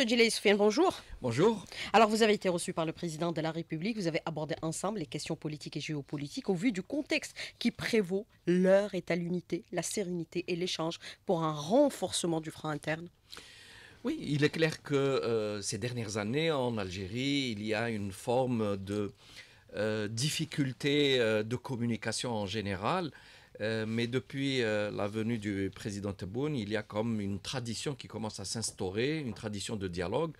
Monsieur Gilles Soufiane, bonjour. Bonjour. Alors, vous avez été reçu par le président de la République. Vous avez abordé ensemble les questions politiques et géopolitiques au vu du contexte qui prévaut. L'heure est à l'unité, la sérénité et l'échange pour un renforcement du front interne. Oui, il est clair que euh, ces dernières années en Algérie, il y a une forme de euh, difficulté euh, de communication en général euh, mais depuis euh, la venue du président Tebboune, il y a comme une tradition qui commence à s'instaurer, une tradition de dialogue.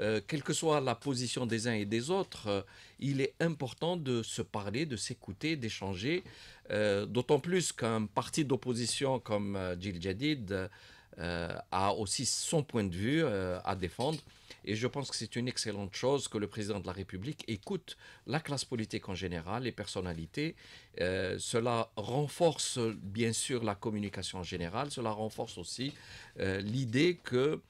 Euh, quelle que soit la position des uns et des autres, il est important de se parler, de s'écouter, d'échanger. D'autant plus qu'un parti d'opposition comme Jil Jadid euh, a aussi son point de vue euh, à défendre. Et je pense que c'est une excellente chose que le président de la République écoute la classe politique en général, les personnalités. Euh, cela renforce bien sûr la communication en général, cela renforce aussi l'idée que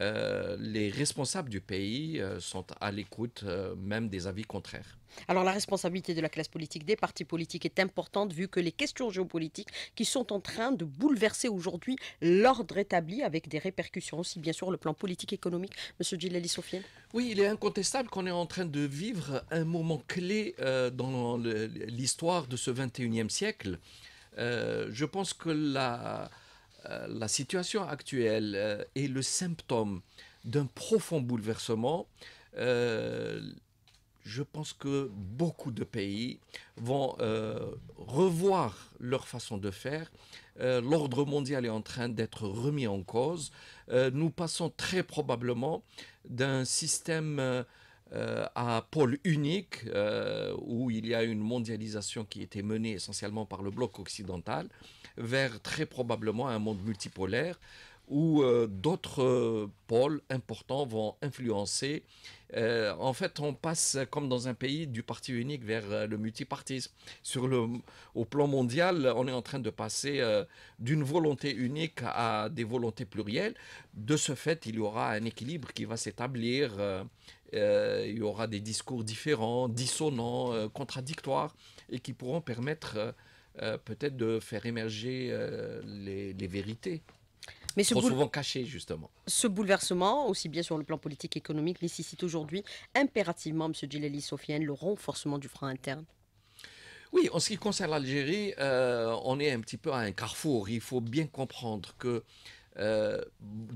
euh, les responsables du pays euh, sont à l'écoute euh, même des avis contraires. Alors la responsabilité de la classe politique, des partis politiques est importante vu que les questions géopolitiques qui sont en train de bouleverser aujourd'hui l'ordre établi avec des répercussions aussi bien sûr le plan politique économique. Monsieur Djilali Sophie. Oui, il est incontestable qu'on est en train de vivre un moment clé dans l'histoire de ce 21e siècle. je pense que la euh, la situation actuelle euh, est le symptôme d'un profond bouleversement. Euh, je pense que beaucoup de pays vont revoir leur façon de faire. L'ordre mondial est en train d'être remis en cause. nous passons très probablement d'un système à pôle unique, où il y a une mondialisation qui était menée essentiellement par le bloc occidental, vers très probablement un monde multipolaire où euh, d'autres euh, pôles importants vont influencer. Euh, en fait, on passe comme dans un pays du parti unique vers le multipartisme. Sur le, au plan mondial, on est en train de passer d'une volonté unique à des volontés plurielles. De ce fait, il y aura un équilibre qui va s'établir. il y aura des discours différents, dissonants, contradictoires, et qui pourront permettre euh, peut-être de faire émerger euh, les, vérités mais ce trop souvent cachées, justement. Ce bouleversement, aussi bien sur le plan politique qu'économique, nécessite aujourd'hui impérativement, M. Djilali Sofiane, le renforcement du front interne. Oui, en ce qui concerne l'Algérie, euh, on est un petit peu à un carrefour. Il faut bien comprendre que euh,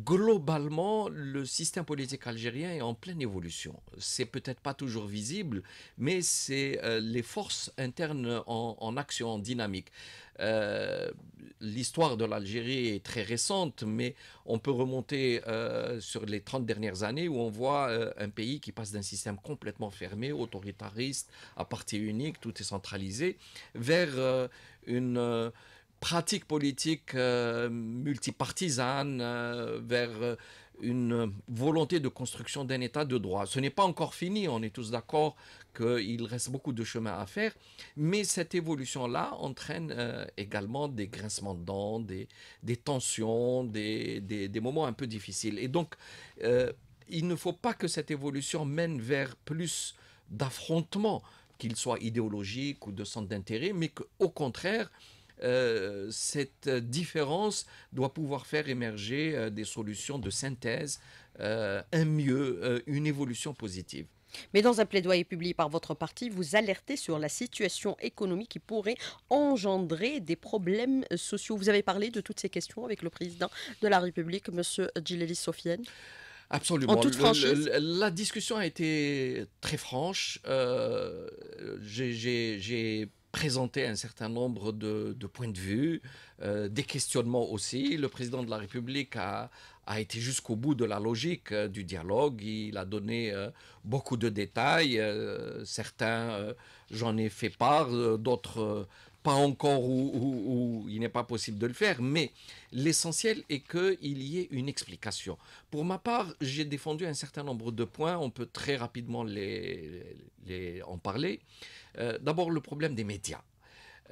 globalement, le système politique algérien est en pleine évolution. C'est peut-être pas toujours visible, mais c'est euh, les forces internes en, action, en dynamique. Euh, l'histoire de l'Algérie est très récente, mais on peut remonter sur les 30 dernières années où on voit un pays qui passe d'un système complètement fermé, autoritariste, à parti unique, tout est centralisé, vers une pratique politique euh, multipartisane euh, vers euh, une volonté de construction d'un État de droit. Ce n'est pas encore fini, on est tous d'accord qu'il reste beaucoup de chemin à faire, mais cette évolution-là entraîne également des grincements de dents, des, des tensions, des, moments un peu difficiles. Et donc, il ne faut pas que cette évolution mène vers plus d'affrontements, qu'ils soient idéologiques ou de centres d'intérêt, mais qu'au contraire, euh, cette euh, différence doit pouvoir faire émerger euh, des solutions de synthèse, un mieux, une évolution positive. Mais dans un plaidoyer publié par votre parti, vous alertez sur la situation économique qui pourrait engendrer des problèmes sociaux. Vous avez parlé de toutes ces questions avec le président de la République, M. Djileli Sofiane. Absolument. En toute franchise. la discussion a été très franche. J'ai présenter un certain nombre de, points de vue, euh, des questionnements aussi. Le président de la République a, été jusqu'au bout de la logique euh, du dialogue. Il a donné euh, beaucoup de détails. certains, j'en ai fait part, d'autres pas encore où, il n'est pas possible de le faire, mais l'essentiel est qu'il y ait une explication. Pour ma part, j'ai défendu un certain nombre de points, on peut très rapidement les, en parler. Euh, d'abord, le problème des médias.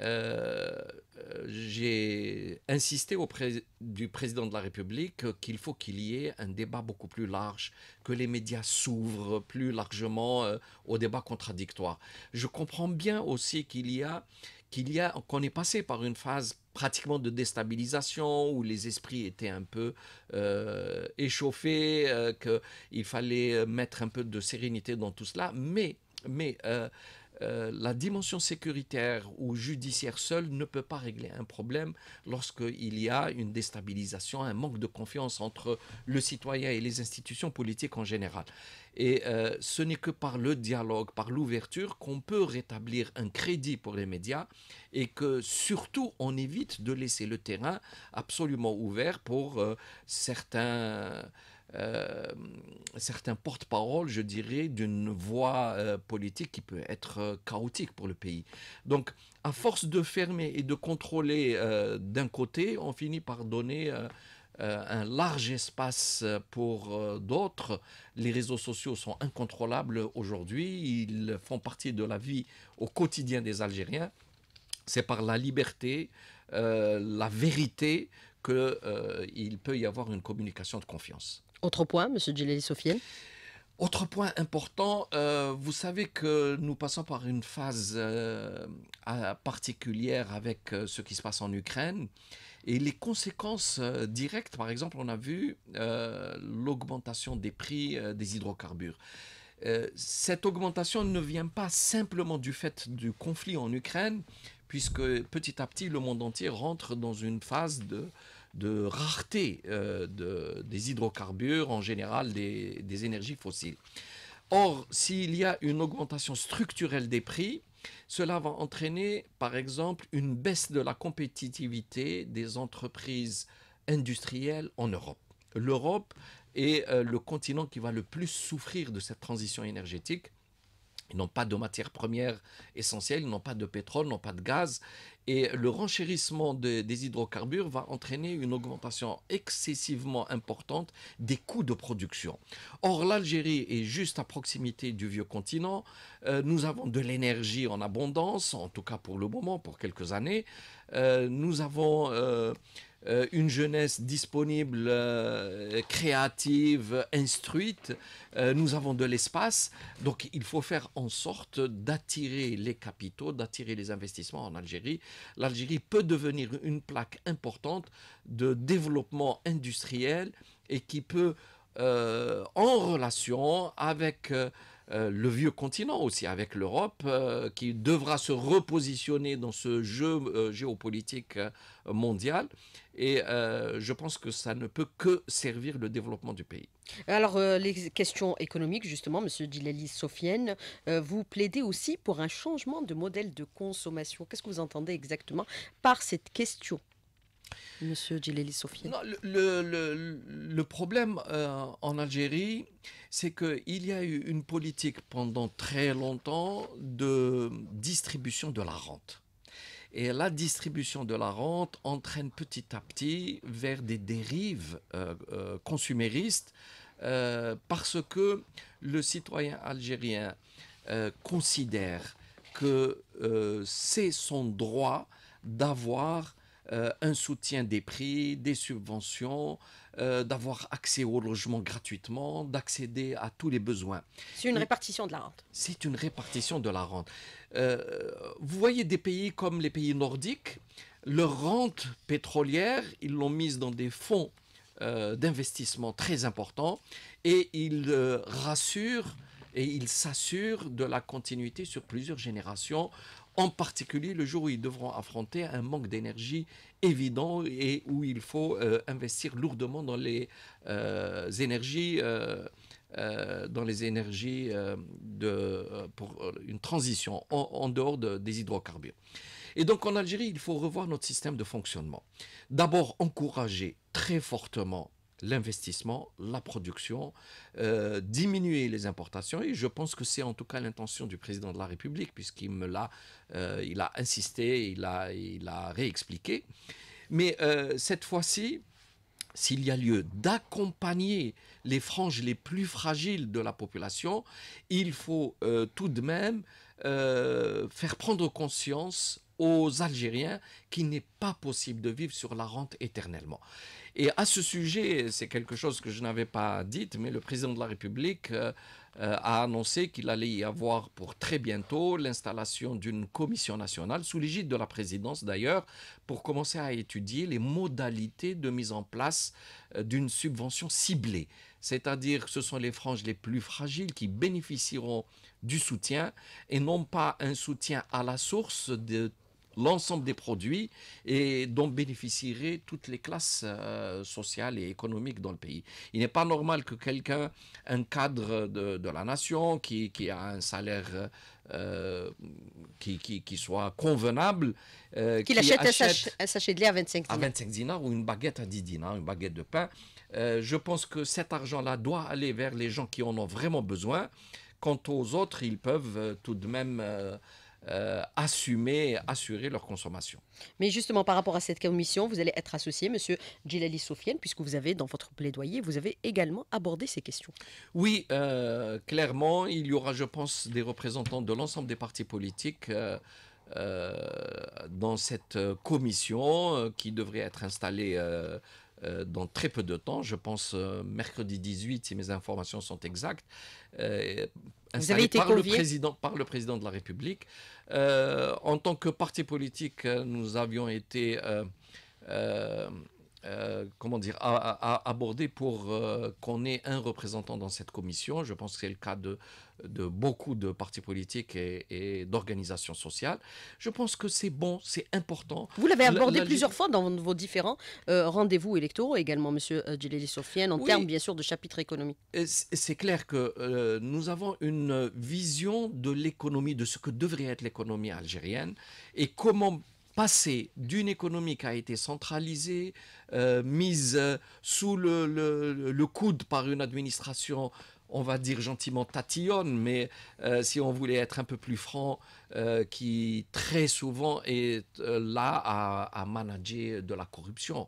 Euh, euh, j'ai insisté auprès du président de la République qu'il faut qu'il y ait un débat beaucoup plus large, que les médias s'ouvrent plus largement euh, au débat contradictoire. Je comprends bien aussi qu'il y a qu'il y a qu'on est passé par une phase pratiquement de déstabilisation où les esprits étaient un peu échauffés, qu'il fallait mettre un peu de sérénité dans tout cela, mais mais euh, la dimension sécuritaire ou judiciaire seule ne peut pas régler un problème lorsqu'il y a une déstabilisation, un manque de confiance entre le citoyen et les institutions politiques en général. Et euh, ce n'est que par le dialogue, par l'ouverture, qu'on peut rétablir un crédit pour les médias et que surtout on évite de laisser le terrain absolument ouvert pour euh, certains euh, certains porte-parole, je dirais, d'une voie euh, politique qui peut être euh, chaotique pour le pays. Donc, à force de fermer et de contrôler d'un côté, on finit par donner un large espace pour d'autres. Les réseaux sociaux sont incontrôlables aujourd'hui, ils font partie de la vie au quotidien des Algériens. C'est par la liberté, la vérité qu'il peut y avoir une communication de confiance. Autre point, Monsieur Djelali Sofiane autre point important, euh, vous savez que nous passons par une phase euh, particulière avec euh, ce qui se passe en Ukraine et les conséquences directes, par exemple, on a vu l'augmentation des prix des hydrocarbures. Cette augmentation ne vient pas simplement du fait du conflit en Ukraine, puisque petit à petit le monde entier rentre dans une phase de de rareté euh, des hydrocarbures, en général des, énergies fossiles. Or, s'il y a une augmentation structurelle des prix, cela va entraîner, par exemple, une baisse de la compétitivité des entreprises industrielles en Europe. L'Europe est euh, le continent qui va le plus souffrir de cette transition énergétique ils n'ont pas de matières premières essentielles, ils n'ont pas de pétrole, ils n'ont pas de gaz. Et le renchérissement des hydrocarbures va entraîner une augmentation excessivement importante des coûts de production. Or, l'Algérie est juste à proximité du vieux continent. Euh, nous avons de l'énergie en abondance, en tout cas pour le moment, pour quelques années. Euh, nous avons... Euh, euh, une jeunesse disponible, euh, créative, instruite. Euh, nous avons de l'espace. Donc il faut faire en sorte d'attirer les capitaux, d'attirer les investissements en Algérie. L'Algérie peut devenir une plaque importante de développement industriel et qui peut, en relation avec euh, le vieux continent aussi, avec l'Europe, euh, qui devra se repositionner dans ce jeu euh, géopolitique mondial. Et je pense que ça ne peut que servir le développement du pays. Alors, les questions économiques, justement, Monsieur Djilali Sofiane, vous plaidez aussi pour un changement de modèle de consommation. Qu'est-ce que vous entendez exactement par cette question Monsieur Djilali Sofiane. Le, le, problème en Algérie, c'est qu'il y a eu une politique pendant très longtemps de distribution de la rente. Et la distribution de la rente entraîne petit à petit vers des dérives euh, euh, consuméristes euh, parce que le citoyen algérien considère que c'est son droit d'avoir euh, un soutien des prix, des subventions, euh, d'avoir accès au logement gratuitement, d'accéder à tous les besoins. C'est une répartition de la rente. C'est une répartition de la rente. Euh, vous voyez des pays comme les pays nordiques, leur rente pétrolière, ils l'ont mise dans des fonds d'investissement très importants et ils rassurent et ils s'assurent de la continuité sur plusieurs générations en particulier le jour où ils devront affronter un manque d'énergie évident et où il faut euh, investir lourdement dans les euh, énergies, euh, dans les énergies de, pour une transition en, dehors des hydrocarbures. Et donc en Algérie, il faut revoir notre système de fonctionnement. D'abord, encourager très fortement l'investissement, la production, euh, diminuer les importations. Et je pense que c'est en tout cas l'intention du président de la République, puisqu'il me l'a, euh, il a insisté, il a, il a réexpliqué. Mais euh, cette fois-ci, s'il y a lieu d'accompagner les franges les plus fragiles de la population, il faut tout de même faire prendre conscience aux Algériens qu'il n'est pas possible de vivre sur la rente éternellement. Et à ce sujet, c'est quelque chose que je n'avais pas dit, mais le président de la République euh, euh, a annoncé qu'il allait y avoir pour très bientôt l'installation d'une commission nationale, sous l'égide de la présidence d'ailleurs, pour commencer à étudier les modalités de mise en place euh, d'une subvention ciblée. C'est-à-dire que ce sont les franges les plus fragiles qui bénéficieront du soutien et non pas un soutien à la source de l'ensemble des produits et dont bénéficieraient toutes les classes euh, sociales et économiques dans le pays. Il n'est pas normal que quelqu'un, un cadre de, la nation qui, a un salaire euh, qui, soit convenable, euh, qu'il achète, achète, un sachet de lait à 25 dinars. À 25 dinars ou une baguette à 10 dinars, une baguette de pain. je pense que cet argent-là doit aller vers les gens qui en ont vraiment besoin. Quant aux autres, ils peuvent tout de même euh, assumer, assurer leur consommation. Mais justement, par rapport à cette commission, vous allez être associé, Monsieur Djilali Sofiane, puisque vous avez, dans votre plaidoyer, vous avez également abordé ces questions. Oui, euh, clairement, il y aura, je pense, des représentants de l'ensemble des partis politiques. Euh, dans cette commission qui devrait être installée euh, dans très peu de temps, je pense euh, mercredi 18, si mes informations sont exactes, euh, président, par le président de la République. Euh, en tant que parti politique, nous avions été euh, comment dire, à, aborder pour euh, qu'on ait un représentant dans cette commission. Je pense que c'est le cas de, de beaucoup de partis politiques et, d'organisations sociales. Je pense que c'est bon, c'est important. Vous l'avez abordé plusieurs fois dans vos différents euh, rendez-vous électoraux, également, Monsieur Djileli Sofiane, en termes bien sûr de chapitre économique. C'est clair que nous avons une vision de l'économie, de ce que devrait être l'économie algérienne et comment passer d'une économie qui a été centralisée, euh, mise euh, sous le, coude par une administration, on va dire gentiment tatillonne, mais euh, si on voulait être un peu plus franc, qui très souvent est là à, à, manager de la corruption.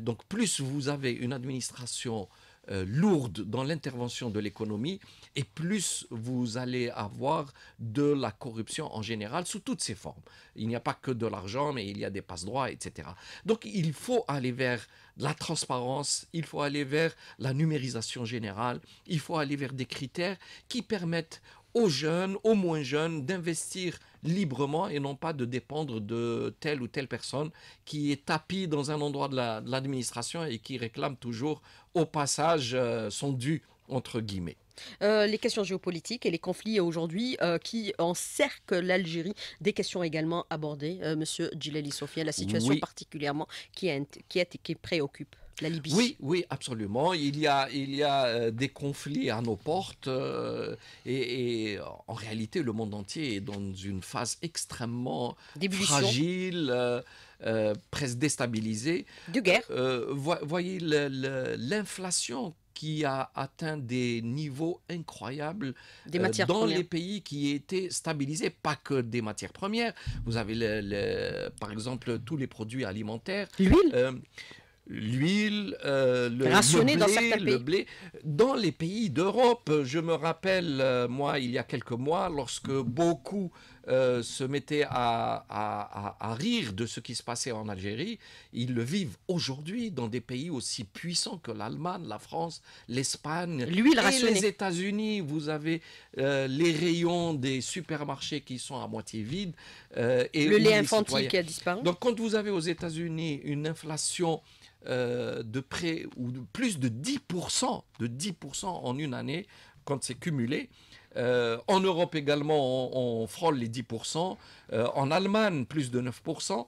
donc plus vous avez une administration euh, lourde dans l'intervention de l'économie et plus vous allez avoir de la corruption en général sous toutes ses formes. Il n'y a pas que de l'argent, mais il y a des passe-droits, etc. Donc il faut aller vers la transparence, il faut aller vers la numérisation générale, il faut aller vers des critères qui permettent aux jeunes, aux moins jeunes, d'investir librement et non pas de dépendre de telle ou telle personne qui est tapie dans un endroit de l'administration et qui réclame toujours au passage euh, son dû, entre guillemets. Euh, les questions géopolitiques et les conflits aujourd'hui euh, qui encerclent l'Algérie. Des questions également abordées, Monsieur Djilali Sofia, la situation particulièrement qui, est, qui, qui préoccupe. Oui, oui, absolument. Il y a, il y a euh, des conflits à nos portes euh, et, en réalité, le monde entier est dans une phase extrêmement fragile, euh, presque déstabilisée. De guerre. voyez l'inflation qui a atteint des niveaux incroyables dans les pays qui étaient stabilisés, pas que des matières premières. Vous avez, par exemple, tous les produits alimentaires. L'huile l'huile, euh, le, le, blé, le blé. Dans les pays d'Europe, je me rappelle, euh, moi, il y a quelques mois, lorsque beaucoup euh, se mettaient à, à, rire de ce qui se passait en Algérie, ils le vivent aujourd'hui dans des pays aussi puissants que l'Allemagne, la France, l'Espagne L'huile rationnée. les États-Unis. Vous avez les rayons des supermarchés qui sont à moitié vides. et le lait infantile qui a disparu. Donc quand vous avez aux États-Unis une inflation euh, de près ou de plus de 10%, de 10% en une année quand c'est cumulé. Euh, en Europe également, on, frôle les 10%. Euh, en Allemagne, plus de 9%.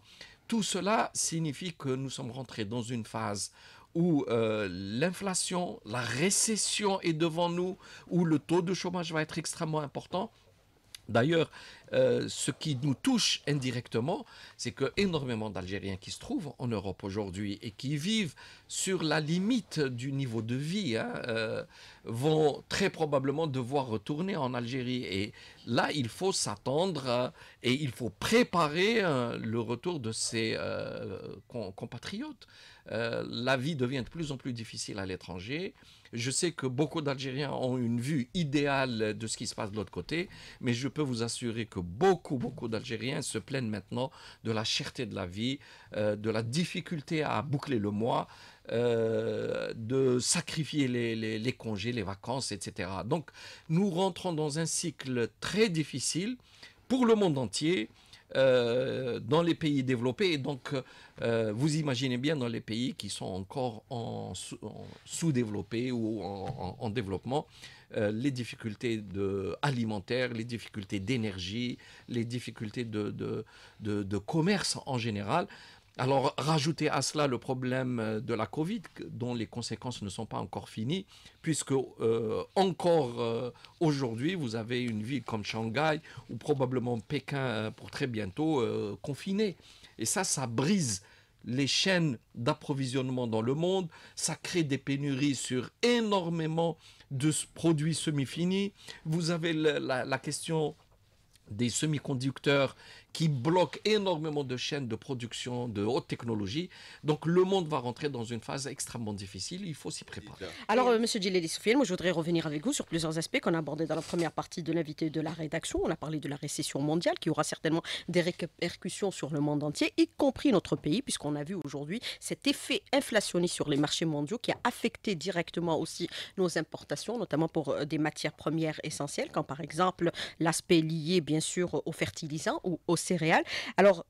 Tout cela signifie que nous sommes rentrés dans une phase où l'inflation, la récession est devant nous, où le taux de chômage va être extrêmement important. D'ailleurs, euh, ce qui nous touche indirectement, c'est que d'Algériens qui se trouvent en Europe aujourd'hui et qui vivent sur la limite du niveau de vie hein, euh, vont très probablement devoir retourner en Algérie. Et là, il faut s'attendre euh, et il faut préparer le retour de ces compatriotes. Euh, la vie devient de plus en plus difficile à l'étranger. Je sais que beaucoup d'Algériens ont une vue idéale de ce qui se passe de l'autre côté, mais je peux vous assurer que beaucoup, beaucoup d'Algériens se plaignent maintenant de la cherté de la vie, euh, de la difficulté à boucler le mois, euh, de sacrifier les, congés, les vacances, etc. Donc nous rentrons dans un cycle très difficile pour le monde entier euh, dans les pays développés. Et donc, euh, vous imaginez bien dans les pays qui sont encore en, sous-développés ou en, développement, euh, les difficultés alimentaires, les difficultés d'énergie, les difficultés de, de, commerce en général. Alors, rajoutez à cela le problème euh, de la Covid, dont les conséquences ne sont pas encore finies, puisque euh, encore euh, aujourd'hui, vous avez une ville comme Shanghai ou probablement Pékin pour très bientôt confinée. Et ça, ça brise les chaînes d'approvisionnement dans le monde, ça crée des pénuries sur énormément de produits semi-finis. Vous avez la question des semi-conducteurs qui bloque énormément de chaînes de production de haute technologie. Donc le monde va rentrer dans une phase extrêmement difficile. Il faut s'y préparer. Alors, M. Euh, Monsieur Djileli moi je voudrais revenir avec vous sur plusieurs aspects qu'on a abordés dans la première partie de l'invité de la rédaction. On a parlé de la récession mondiale qui aura certainement des répercussions sur le monde entier, y compris notre pays, puisqu'on a vu aujourd'hui cet effet inflationniste sur les marchés mondiaux qui a affecté directement aussi nos importations, notamment pour euh, des matières premières essentielles, comme par exemple l'aspect lié bien sûr aux fertilisants ou aux céréales. Alors,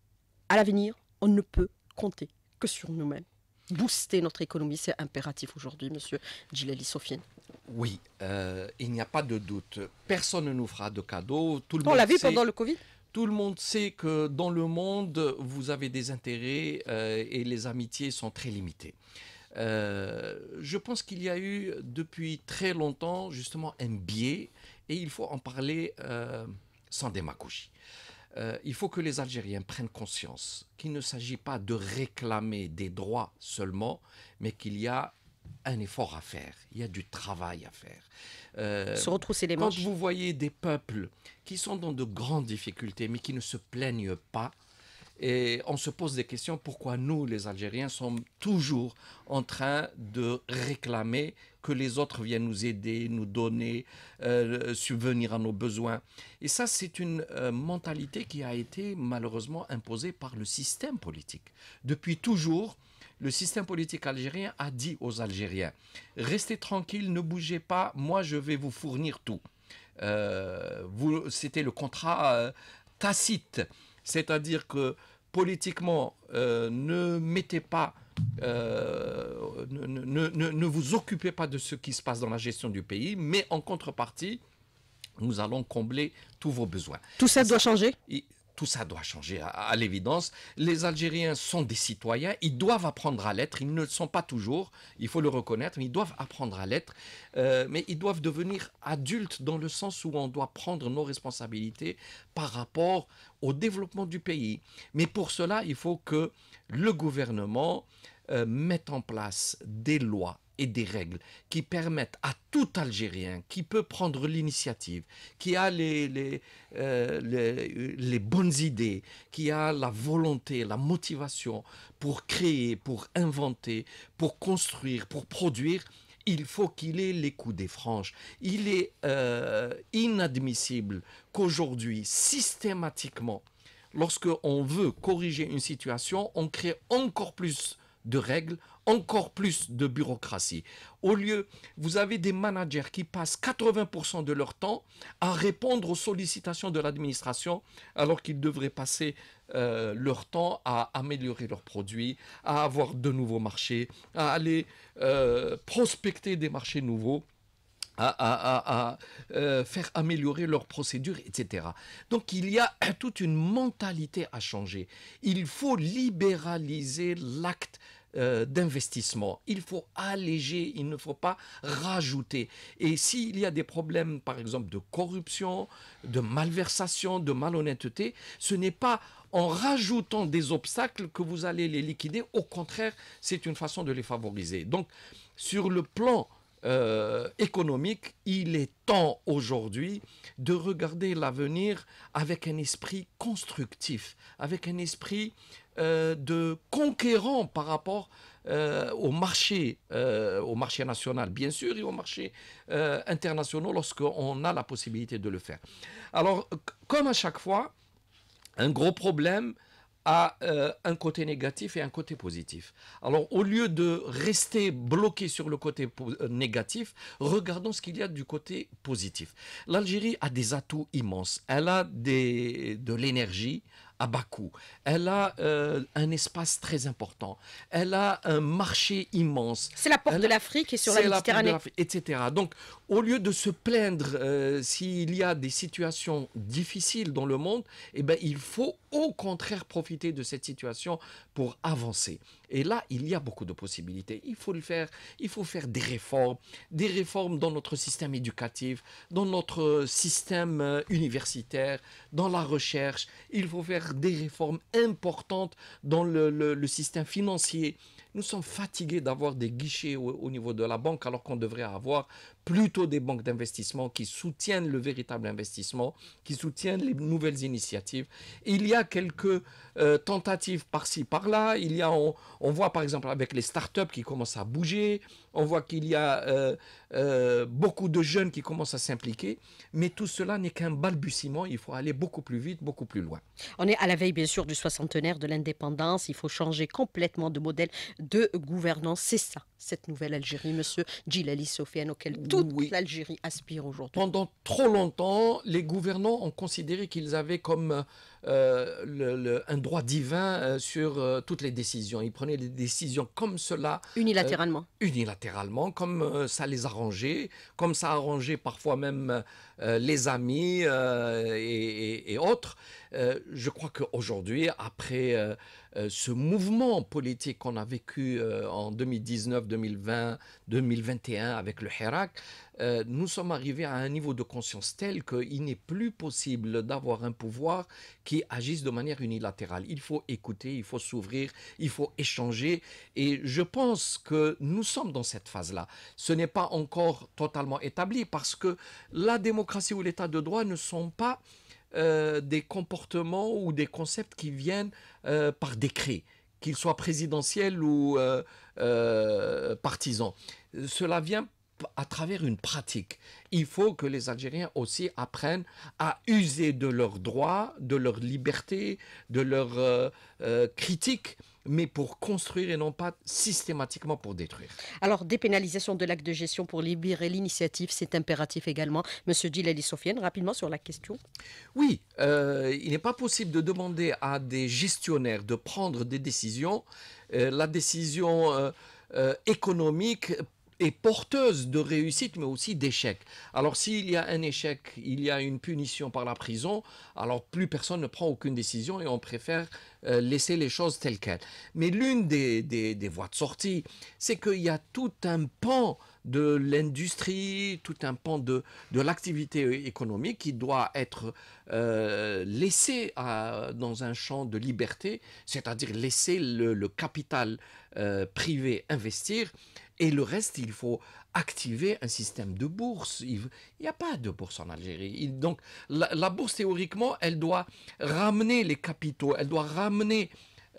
à l'avenir, on ne peut compter que sur nous-mêmes. Booster notre économie, c'est impératif aujourd'hui, monsieur Gilali Sofiane. Oui, euh, il n'y a pas de doute. Personne ne nous fera de cadeaux. Tout le on l'a vu pendant le Covid tout le monde sait que dans le monde, vous avez des intérêts euh, et les amitiés sont très limitées. Euh, je pense qu'il y a eu depuis très longtemps justement un biais et il faut en parler sans démagogie. Euh, il faut que les Algériens prennent conscience qu'il ne s'agit pas de réclamer des droits seulement, mais qu'il y a un effort à faire, il y a du travail à faire. Euh, se retrousser les manches. Quand vous voyez des peuples qui sont dans de grandes difficultés, mais qui ne se plaignent pas, et on se pose des questions, pourquoi nous, les Algériens, sommes toujours en train de réclamer que les autres viennent nous aider, nous donner, euh, subvenir à nos besoins. Et ça, c'est une euh, mentalité qui a été malheureusement imposée par le système politique. Depuis toujours, le système politique algérien a dit aux Algériens, restez tranquilles, ne bougez pas, moi je vais vous fournir tout. Euh, c'était le contrat tacite c'est-à-dire que politiquement, euh, ne mettez pas, euh, ne, vous occupez pas de ce qui se passe dans la gestion du pays, mais en contrepartie, nous allons combler tous vos besoins. Tout ça doit changer tout ça doit changer à, l'évidence. Les Algériens sont des citoyens, ils doivent apprendre à l'être, ils ne le sont pas toujours, il faut le reconnaître, mais ils doivent apprendre à l'être, euh, mais ils doivent devenir adultes dans le sens où on doit prendre nos responsabilités par rapport au développement du pays. Mais pour cela, il faut que le gouvernement euh, mette en place des lois et des règles qui permettent à tout Algérien qui peut prendre l'initiative, qui a les, euh, les, les, bonnes idées, qui a la volonté, la motivation pour créer, pour inventer, pour construire, pour produire, il faut qu'il ait les coups des franges. Il est euh, inadmissible qu'aujourd'hui, systématiquement, lorsque veut corriger une situation, on crée encore plus de règles, encore plus de bureaucratie. Au lieu, vous avez des managers qui passent 80% de leur temps à répondre aux sollicitations de l'administration, alors qu'ils devraient passer euh, leur temps à améliorer leurs produits, à avoir de nouveaux marchés, à aller euh, prospecter des marchés nouveaux à, euh, faire améliorer leurs procédures, etc. Donc il y a toute une mentalité à changer. Il faut libéraliser l'acte euh, d'investissement. Il faut alléger, il ne faut pas rajouter. Et s'il y a des problèmes, par exemple, de corruption, de malversation, de malhonnêteté, ce n'est pas en rajoutant des obstacles que vous allez les liquider. Au contraire, c'est une façon de les favoriser. Donc, sur le plan euh, économique, il est temps aujourd'hui de regarder l'avenir avec un esprit constructif, avec un esprit euh, de conquérant par rapport euh, au marché, euh, au marché national bien sûr et au marché international lorsqu'on a la possibilité de le faire. Alors, comme à chaque fois, un gros problème a un côté négatif et un côté positif. Alors au lieu de rester bloqué sur le côté négatif, regardons ce qu'il y a du côté positif. L'Algérie a des atouts immenses. Elle a de l'énergie, à Bakou. Elle a euh, un espace très important. Elle a un marché immense. C'est la porte de l'Afrique et sur la Méditerranée. etc. Donc, au lieu de se plaindre euh, s'il y a des situations difficiles dans le monde, eh ben, il faut au contraire profiter de cette situation pour avancer. Et là, il y a beaucoup de possibilités. Il faut le faire. Il faut faire des réformes, des réformes dans notre système éducatif, dans notre euh, système euh, universitaire, dans la recherche. Il faut faire des réformes importantes dans le, système financier. Nous sommes fatigués d'avoir des guichets au, niveau de la banque alors qu'on devrait avoir plutôt des banques d'investissement qui soutiennent le véritable investissement, qui soutiennent les nouvelles initiatives. Il y a quelques euh, tentatives par-ci, par-là. Il y a, on, voit par exemple avec les startups qui commencent à bouger, on voit qu'il y a euh, euh, beaucoup de jeunes qui commencent à s'impliquer, mais tout cela n'est qu'un balbutiement. Il faut aller beaucoup plus vite, beaucoup plus loin. On est à la veille, bien sûr, du soixantenaire de l'indépendance. Il faut changer complètement de modèle de gouvernance. C'est ça, cette nouvelle Algérie, monsieur Djilali Sofiane, auquel l'Algérie aspire aujourd'hui. Pendant trop longtemps, les gouvernants ont considéré qu'ils avaient comme euh, euh, un droit divin euh, sur euh, toutes les décisions. Ils prenaient des décisions comme cela. Unilatéralement. unilatéralement, comme ça les arrangeait, comme ça arrangeait parfois même les amis et, autres. je crois qu'aujourd'hui, après ce mouvement politique qu'on a vécu en 2019, 2020, 2021 avec le Hirak, euh, nous sommes arrivés à un niveau de conscience tel qu'il n'est plus possible d'avoir un pouvoir qui agisse de manière unilatérale. Il faut écouter, il faut s'ouvrir, il faut échanger. Et je pense que nous sommes dans cette phase-là. Ce n'est pas encore totalement établi parce que la démocratie ou l'état de droit ne sont pas... Euh, des comportements ou des concepts qui viennent euh, par décret, qu'ils soient présidentiels ou partisans. Cela vient à travers une pratique. Il faut que les Algériens aussi apprennent à user de leurs droits, de leur liberté, de leur euh, euh, critiques, critique mais pour construire et non pas systématiquement pour détruire. Alors, dépénalisation de l'acte de gestion pour libérer l'initiative, c'est impératif également. Monsieur Dilali Sofiane, rapidement sur la question. Oui, euh, il n'est pas possible de demander à des gestionnaires de prendre des décisions. la décision économique est porteuse de réussite, mais aussi d'échec. Alors s'il y a un échec, il y a une punition par la prison, alors plus personne ne prend aucune décision et on préfère euh, laisser les choses telles quelles. Mais l'une des, des, voies de sortie, c'est qu'il y a tout un pan de l'industrie, tout un pan de, de l'activité économique qui doit être euh, laissé à, dans un champ de liberté, c'est-à-dire laisser le, capital euh, privé investir et le reste, il faut activer un système de bourse. Il n'y a pas de bourse en Algérie. donc, la, bourse, théoriquement, elle doit ramener les capitaux, elle doit ramener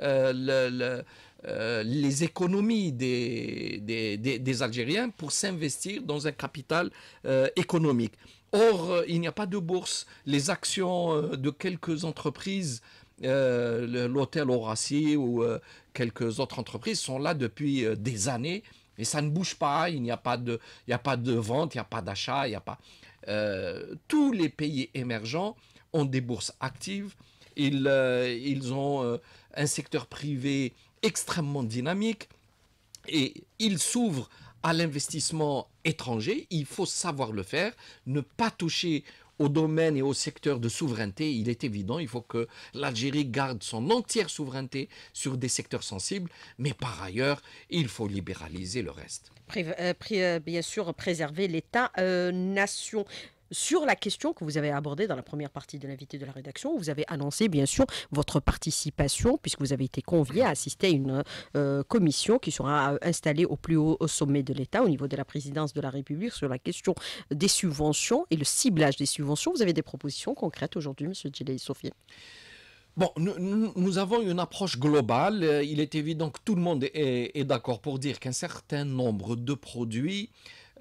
euh, euh, les économies des, des, Algériens pour s'investir dans un capital euh, économique. Or, il n'y a pas de bourse. Les actions de quelques entreprises l'hôtel Oracie ou quelques autres entreprises sont là depuis des années et ça ne bouge pas, il n'y a, pas de, a pas de vente, il n'y a pas d'achat, il n'y a pas... Euh, tous les pays émergents ont des bourses actives, ils, euh, ils ont euh, un secteur privé extrêmement dynamique et ils s'ouvrent à l'investissement étranger, il faut savoir le faire, ne pas toucher au domaine et au secteur de souveraineté, il est évident, il faut que l'Algérie garde son entière souveraineté sur des secteurs sensibles, mais par ailleurs, il faut libéraliser le reste. Euh, euh, bien sûr, préserver l'État-nation. Euh, sur la question que vous avez abordée dans la première partie de l'invité de la rédaction. vous avez annoncé, bien sûr, votre participation, puisque vous avez été convié à assister à une euh, commission qui sera euh, installée au plus haut au sommet de l'État, au niveau de la présidence de la République, sur la question des subventions et le ciblage des subventions. Vous avez des propositions concrètes aujourd'hui, Monsieur Djelei Sophie Bon, nous, avons une approche globale. Euh, il est évident que tout le monde est d'accord pour dire qu'un certain nombre de produits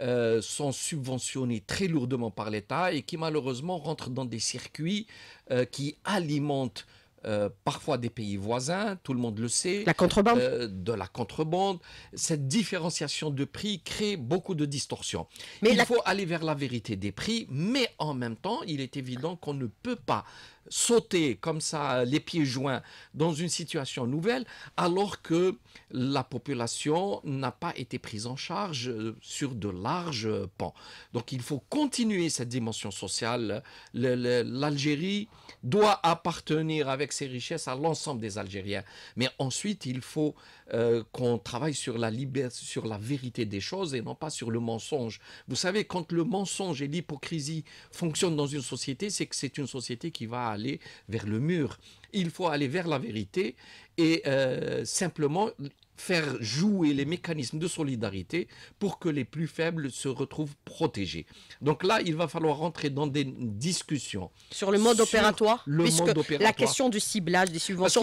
euh, sont subventionnés très lourdement par l'État et qui malheureusement rentrent dans des circuits euh, qui alimentent euh, parfois des pays voisins, tout le monde le sait. La contrebande. de la contrebande. Cette différenciation de prix crée beaucoup de distorsions. il faut aller vers la vérité des prix, mais en même temps, il est évident qu'on ne peut pas sauter comme ça, les pieds joints, dans une situation nouvelle, alors que la population n'a pas été prise en charge euh, sur de larges pans. Donc il faut continuer cette dimension sociale. L'Algérie doit appartenir avec ses richesses à l'ensemble des Algériens. Mais ensuite, il faut euh, qu'on travaille sur la liberté, sur la vérité des choses et non pas sur le mensonge. Vous savez, quand le mensonge et l'hypocrisie fonctionnent dans une société, c'est que c'est une société qui va aller vers le mur. Il faut aller vers la vérité et euh, simplement faire jouer les mécanismes de solidarité pour que les plus faibles se retrouvent protégés. Donc là, il va falloir rentrer dans des discussions. Sur le mode opératoire le mode opératoire. la question du ciblage des subventions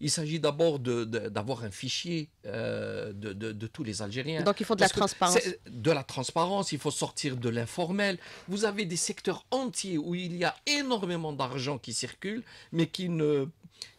Il s'agit d'abord d'avoir un fichier euh, de, tous les Algériens. Donc il faut de la transparence. De la transparence, il faut sortir de l'informel. Vous avez des secteurs entiers où il y a énormément d'argent qui circule, mais qui ne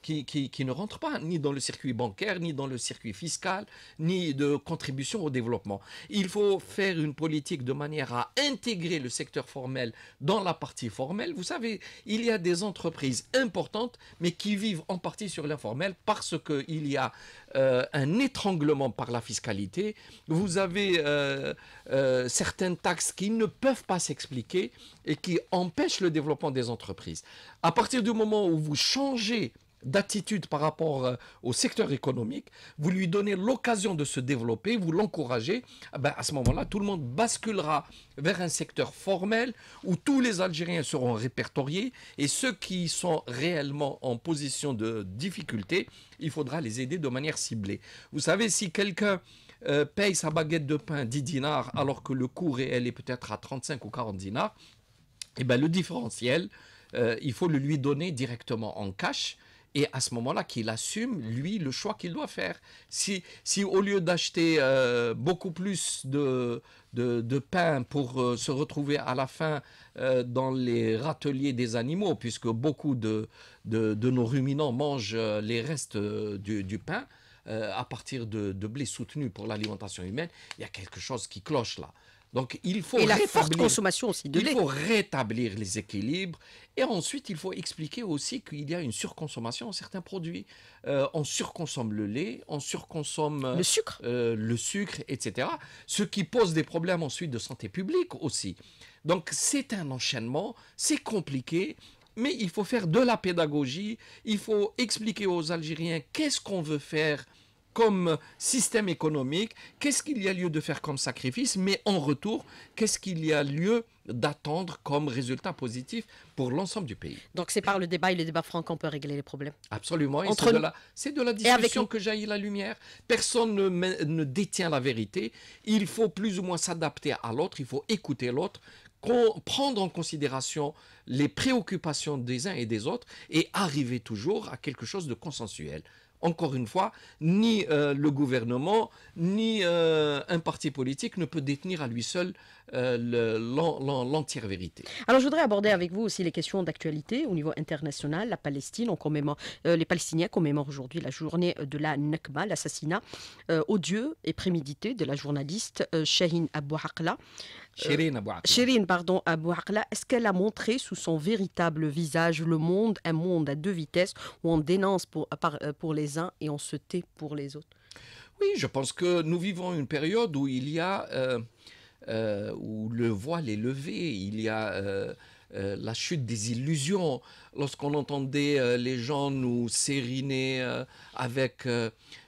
qui, qui, qui, ne rentrent pas ni dans le circuit bancaire, ni dans le circuit fiscal, ni de contribution au développement. Il faut faire une politique de manière à intégrer le secteur formel dans la partie formelle. Vous savez, il y a des entreprises importantes, mais qui vivent en partie sur l'informel parce qu'il y a euh, un étranglement par la fiscalité. Vous avez euh, euh, certaines taxes qui ne peuvent pas s'expliquer et qui empêchent le développement des entreprises. À partir du moment où vous changez d'attitude par rapport euh, au secteur économique, vous lui donnez l'occasion de se développer, vous l'encouragez, ah ben à ce moment-là, tout le monde basculera vers un secteur formel où tous les Algériens seront répertoriés et ceux qui sont réellement en position de difficulté, il faudra les aider de manière ciblée. Vous savez, si quelqu'un euh, paye sa baguette de pain 10 dinars alors que le coût réel est peut-être à 35 ou 40 dinars, et eh ben le différentiel, euh, il faut le lui donner directement en cash et à ce moment-là qu'il assume, lui, le choix qu'il doit faire. Si, au lieu d'acheter euh, beaucoup plus de, pain pour euh, se retrouver à la fin euh, dans les râteliers des animaux, puisque beaucoup de, nos ruminants mangent les restes du, pain, à partir de, de blé soutenu pour l'alimentation humaine, il y a quelque chose qui cloche là. Donc il faut et la rétablir, consommation aussi de Il faut rétablir les équilibres et ensuite il faut expliquer aussi qu'il y a une surconsommation en certains produits. Euh, on surconsomme le lait, on surconsomme le sucre, euh, le sucre, etc. Ce qui pose des problèmes ensuite de santé publique aussi. Donc c'est un enchaînement, c'est compliqué mais il faut faire de la pédagogie, il faut expliquer aux Algériens qu'est-ce qu'on veut faire comme système économique, qu'est-ce qu'il y a lieu de faire comme sacrifice, mais en retour, qu'est-ce qu'il y a lieu d'attendre comme résultat positif pour l'ensemble du pays. Donc c'est par le débat et le débat franc qu'on peut régler les problèmes. Absolument, c'est, de la, discussion que jaillit la lumière. Personne ne, détient la vérité. Il faut plus ou moins s'adapter à l'autre, il faut écouter l'autre, prendre en considération les préoccupations des uns et des autres et arriver toujours à quelque chose de consensuel encore une fois, ni euh, le gouvernement, ni euh, un parti politique ne peut détenir à lui seul euh, l'entière vérité. Alors je voudrais aborder avec vous aussi les questions d'actualité au niveau international. La Palestine, on les Palestiniens commémorent aujourd'hui la journée de la Nakba, l'assassinat odieux et prémédité de la journaliste Shahin Abouhakla. Cherine, euh, pardon, pardon, là. est-ce qu'elle a montré sous son véritable visage le monde, un monde à deux vitesses où on dénonce pour, euh, pour les uns et on se tait pour les autres Oui, je pense que nous vivons une période où il y a. Euh, où le voile est levé, il y a. Euh, la chute des illusions, lorsqu'on entendait euh, les gens nous sériner euh, avec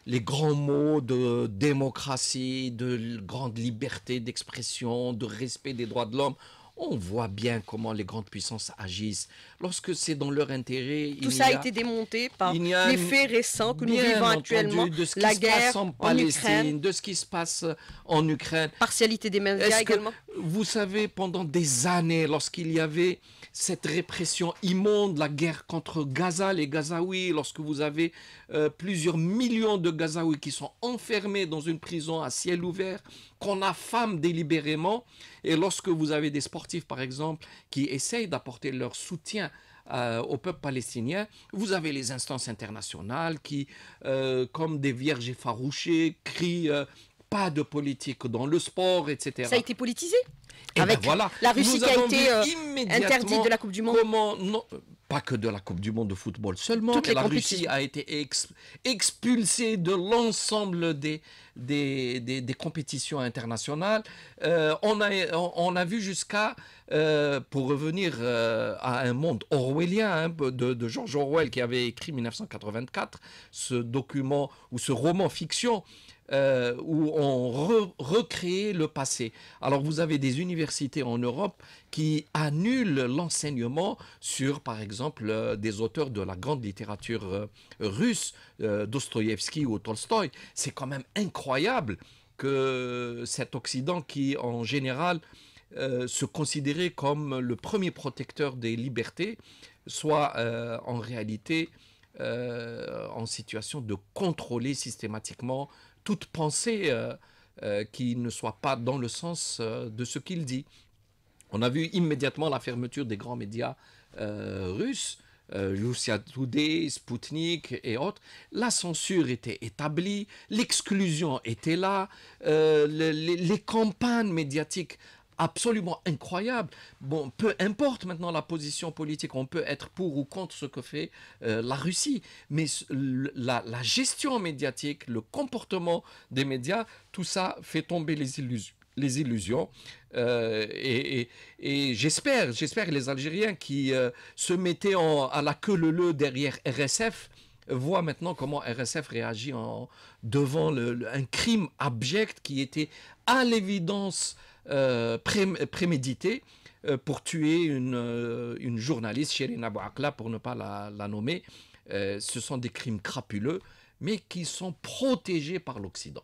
les grands mots de démocratie, de grande liberté d'expression, de respect des droits de l'homme, on voit bien comment les grandes puissances agissent. Lorsque c'est dans leur intérêt. Tout ça a, été démonté par les faits récents que nous vivons actuellement. De la guerre en Palestine, de ce qui se passe en Ukraine. Partialité des médias également. vous savez, pendant des années, lorsqu'il y avait cette répression immonde, la guerre contre Gaza, les Gazaouis, lorsque vous avez euh, plusieurs millions de Gazaouis qui sont enfermés dans une prison à ciel ouvert, qu'on affame délibérément, et lorsque vous avez des sportifs, par exemple, qui essayent d'apporter leur soutien euh, au peuple palestinien, vous avez les instances internationales qui, euh, comme des vierges effarouchées, crient pas de politique dans le sport, etc. Ça a été politisé eh ben Avec la Russie qui a été euh, interdite de la Coupe du Monde. non, pas que de la Coupe du Monde de football seulement, la Russie a été expulsée de l'ensemble des des, des, compétitions internationales. Euh, on, a, on, a vu jusqu'à, euh, pour revenir à un monde orwellien hein, de, de George Orwell qui avait écrit 1984, ce document ou ce roman fiction euh, où on re, le passé. Alors vous avez des universités en Europe qui annulent l'enseignement sur, par exemple, euh, des auteurs de la grande littérature euh, russe, Dostoïevski ou Tolstoï. C'est quand même incroyable que cet Occident qui, en général, se considérait comme le premier protecteur des libertés, soit en réalité en situation de contrôler systématiquement toute pensée euh, euh, qui ne soit pas dans le sens euh, de ce qu'il dit. On a vu immédiatement la fermeture des grands médias russes, Russia Today, Sputnik et autres, la censure était établie, l'exclusion était là, les, campagnes médiatiques absolument incroyable. Bon, peu importe maintenant la position politique, on peut être pour ou contre ce que fait euh, la Russie, mais la, gestion médiatique, le comportement des médias, tout ça fait tomber les illusions les illusions. Euh, et, j'espère, j'espère que les Algériens qui euh, se mettaient à la queue le le derrière RSF voient maintenant comment RSF réagit en, devant un crime abject qui était à l'évidence euh, prémédité euh, pour tuer euh, une, journaliste, Sherina Bouakla, pour ne pas la, nommer. ce sont des crimes crapuleux, mais qui sont protégés par l'Occident.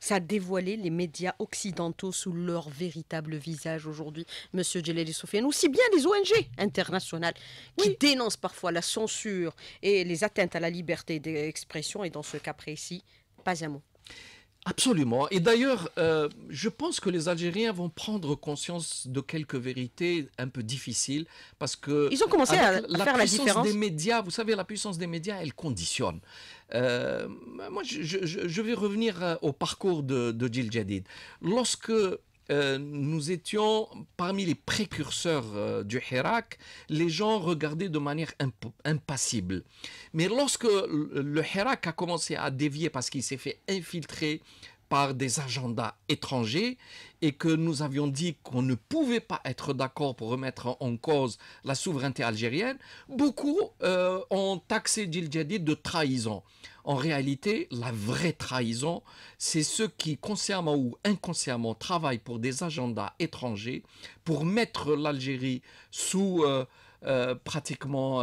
Ça a dévoilé les médias occidentaux sous leur véritable visage aujourd'hui, Monsieur Djelali Soufiane, aussi bien les ONG internationales qui dénoncent parfois la censure et les atteintes à la liberté d'expression, et dans ce cas précis, pas un mot. Absolument. Et d'ailleurs, euh, je pense que les Algériens vont prendre conscience de quelques vérités un peu difficiles parce que ils ont commencé à, la faire la différence des médias. Vous savez, la puissance des médias, elle conditionne. Euh, moi, je, vais revenir euh, au parcours de, de Jadid. Lorsque euh, nous étions parmi les précurseurs euh, du Hirak, les gens regardaient de manière impassible. Mais lorsque le Hirak a commencé à dévier parce qu'il s'est fait infiltrer par des agendas étrangers et que nous avions dit qu'on ne pouvait pas être d'accord pour remettre en cause la souveraineté algérienne, beaucoup euh, ont taxé Djil de trahison. En réalité, la vraie trahison, c'est ceux qui, consciemment ou inconsciemment, travaillent pour des agendas étrangers pour mettre l'Algérie sous euh, euh, pratiquement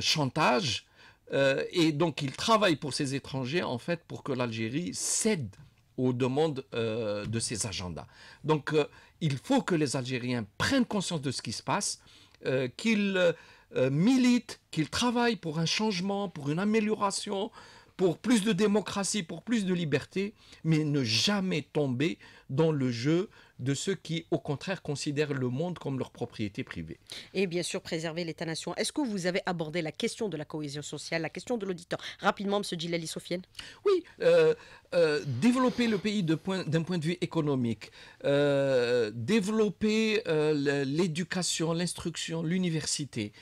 chantage euh, et donc, il travaille pour ces étrangers, en fait, pour que l'Algérie cède aux demandes euh, de ces agendas. Donc, euh, il faut que les Algériens prennent conscience de ce qui se passe, qu'ils militent, qu'ils travaillent pour un changement, pour une amélioration, pour plus de démocratie, pour plus de liberté, mais ne jamais tomber dans le jeu de ceux qui, au contraire, considèrent le monde comme leur propriété privée. Et bien sûr, préserver l'État-nation. Est-ce que vous avez abordé la question de la cohésion sociale, la question de l'auditeur Rapidement, M. Djilali Sofiane. Oui, euh, euh, développer le pays d'un point, de vue économique, euh, développer l'éducation, l'instruction, l'université,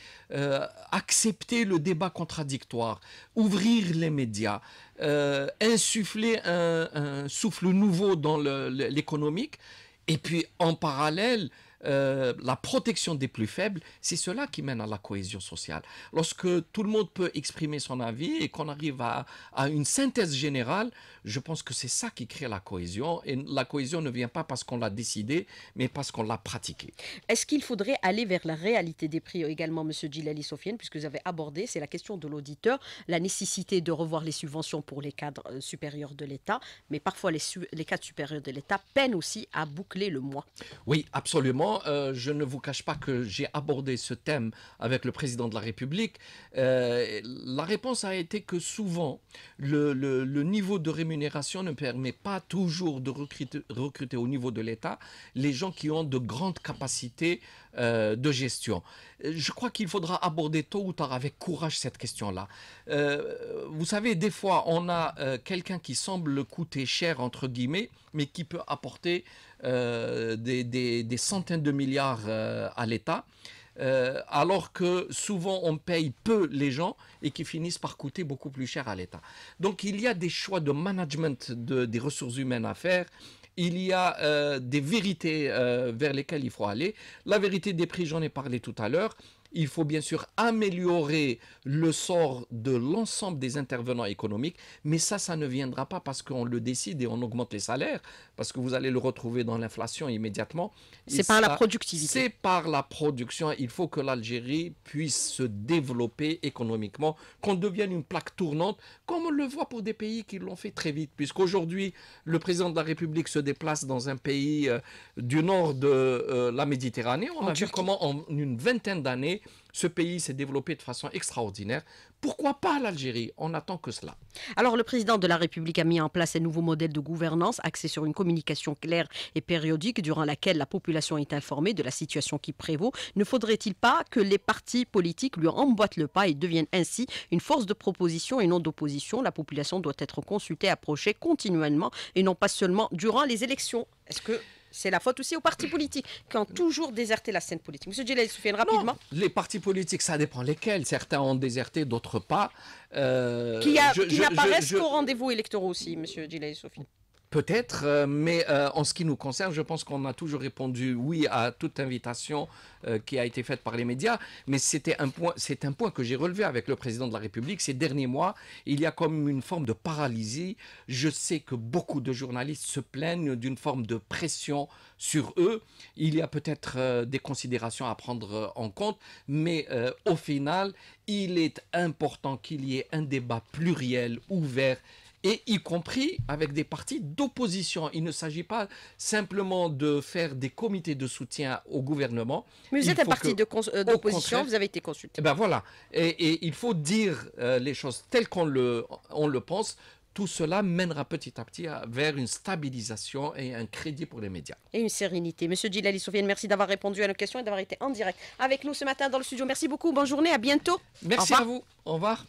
accepter le débat contradictoire, ouvrir les médias, insuffler un souffle nouveau dans l'économique. Et puis en parallèle, euh, la protection des plus faibles, c'est cela qui mène à la cohésion sociale. Lorsque tout le monde peut exprimer son avis et qu'on arrive à, une synthèse générale, je pense que c'est ça qui crée la cohésion. Et la cohésion ne vient pas parce qu'on l'a décidé, mais parce qu'on l'a pratiqué Est-ce qu'il faudrait aller vers la réalité des prix également, Monsieur Djilali Sofiane, puisque vous avez abordé, c'est la question de l'auditeur, la nécessité de revoir les subventions pour les cadres euh, supérieurs de l'État, mais parfois les, les cadres supérieurs de l'État peinent aussi à boucler le mois. Oui, absolument. Euh, je ne vous cache pas que j'ai abordé ce thème avec le président de la République. Euh, la réponse a été que souvent, le, niveau de rémunération ne permet pas toujours de recruter, au niveau de l'État les gens qui ont de grandes capacités euh, de gestion. Je crois qu'il faudra aborder tôt ou tard avec courage cette question-là. vous savez, des fois, on a quelqu'un qui semble coûter cher, entre guillemets, mais qui peut apporter euh, des, centaines de milliards euh, à l'État, euh, alors que souvent on paye peu les gens et qui finissent par coûter beaucoup plus cher à l'État. Donc il y a des choix de management des ressources humaines à faire. Il y a des vérités vers lesquelles il faut aller. La vérité des prix, j'en ai parlé tout à l'heure. Il faut bien sûr améliorer le sort de l'ensemble des intervenants économiques, mais ça, ça ne viendra pas parce qu'on le décide et on augmente les salaires parce que vous allez le retrouver dans l'inflation immédiatement. C'est par la productivité. C'est par la production. Il faut que l'Algérie puisse se développer économiquement, qu'on devienne une plaque tournante, comme on le voit pour des pays qui l'ont fait très vite, puisqu'aujourd'hui, le président de la République se déplace dans un pays euh, du nord de euh, la Méditerranée. On en a vu comment en une vingtaine d'années, ce pays s'est développé de façon extraordinaire. Pourquoi pas l'Algérie On n'attend que cela. Alors, le président de la République a mis en place un nouveau modèle de gouvernance axé sur une communication claire et périodique durant laquelle la population est informée de la situation qui prévaut. Ne faudrait-il pas que les partis politiques lui emboîtent le pas et deviennent ainsi une force de proposition et non d'opposition La population doit être consultée, approchée continuellement et non pas seulement durant les élections. Est-ce que c'est la faute aussi aux partis politiques qui ont toujours déserté la scène politique. Monsieur djilay Soufiane, rapidement. les partis politiques, ça dépend lesquels. Certains ont déserté, d'autres pas. Euh, qui, n'apparaissent rendez-vous électoraux aussi, monsieur djilay Soufiane. Peut-être, euh, mais euh, en ce qui nous concerne, je pense qu'on a toujours répondu oui à toute invitation euh, qui a été faite par les médias. Mais c'était un point, c'est un point que j'ai relevé avec le président de la République ces derniers mois. Il y a comme une forme de paralysie. Je sais que beaucoup de journalistes se plaignent d'une forme de pression sur eux. Il y a peut-être des considérations à prendre en compte, mais au final, il est important qu'il y ait un débat pluriel, ouvert et y compris avec des partis d'opposition. Il ne s'agit pas simplement de faire des comités de soutien au gouvernement. Mais vous êtes un parti euh, d'opposition, vous avez été consulté. Et eh ben voilà, et, il faut dire euh, les choses telles qu'on le, on le pense. Tout cela mènera petit à petit vers une stabilisation et un crédit pour les médias. Et une sérénité. Monsieur Djilali Soufiane, merci d'avoir répondu à nos questions et d'avoir été en direct avec nous ce matin dans le studio. Merci beaucoup, bonne journée, à bientôt. Merci à vous, au revoir.